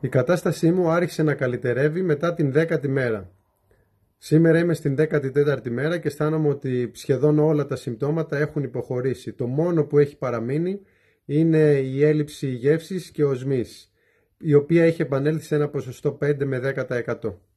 Η κατάστασή μου άρχισε να καλυτερεύει μετά την δέκατη μέρα. Σήμερα είμαι στην 14η μέρα και αισθάνομαι ότι σχεδόν όλα τα συμπτώματα έχουν υποχωρήσει. Το μόνο που έχει παραμείνει είναι η έλλειψη γεύσης και οσμής, η οποία έχει επανέλθει σε ένα ποσοστό 5 με 10%.